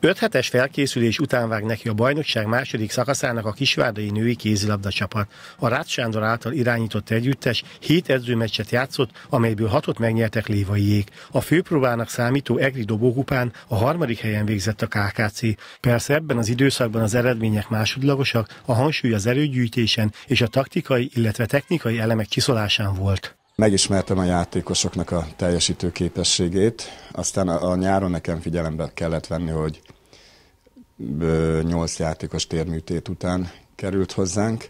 5 hetes felkészülés után vág neki a bajnokság második szakaszának a kisvárdai női kézilabda csapat. A Rácz Sándor által irányított együttes 7 edzőmeccset játszott, amelyből 6-ot megnyertek lévaiék. A főpróbának számító EGRI dobókupán a harmadik helyen végzett a KKC. Persze ebben az időszakban az eredmények másodlagosak, a hangsúly az erőgyűjtésen és a taktikai, illetve technikai elemek kiszolásán volt. Megismertem a játékosoknak a teljesítő képességét, aztán a, a nyáron nekem figyelembe kellett venni, hogy nyolc játékos térműtét után került hozzánk,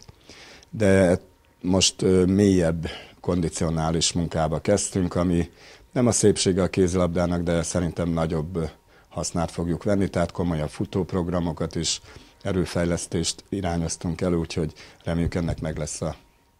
de most mélyebb kondicionális munkába kezdtünk, ami nem a szépsége a kézilabdának, de szerintem nagyobb hasznát fogjuk venni, tehát komolyabb futóprogramokat is, erőfejlesztést irányoztunk el, úgyhogy reméljük ennek meg lesz a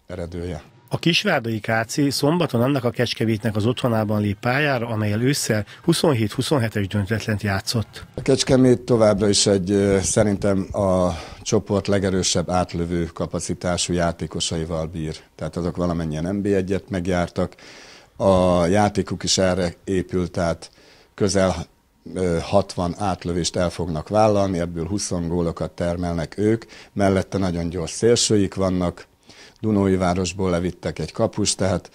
eredője. A kisvárdai Káci szombaton annak a Kecskevétnek az otthonában lép pályára, amelyel ősszel 27-27-es döntetlent játszott. A Kecskemét továbbra is egy szerintem a csoport legerősebb átlövő kapacitású játékosaival bír. Tehát azok valamennyien NB1-et megjártak. A játékuk is erre épült, tehát közel 60 átlövést el fognak vállalni, ebből 20 gólokat termelnek ők, mellette nagyon gyors szélsőik vannak, Dunói városból levittek egy kapust, tehát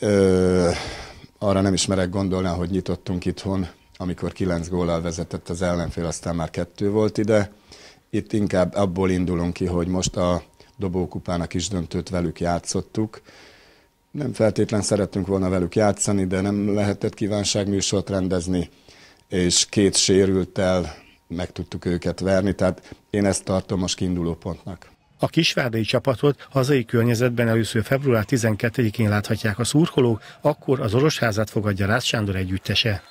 ö, arra nem ismerek gondolni, hogy nyitottunk itthon, amikor kilenc góllal vezetett az ellenfél, aztán már kettő volt ide. Itt inkább abból indulunk ki, hogy most a dobókupának is döntőt velük játszottuk. Nem feltétlen szerettünk volna velük játszani, de nem lehetett kívánságműsort rendezni, és két sérültel meg tudtuk őket verni, tehát én ezt tartom most kiinduló pontnak. A kisvárdai csapatot hazai környezetben először február 12-én láthatják a szurkolók, akkor az Orosházát fogadja Rász Sándor együttese.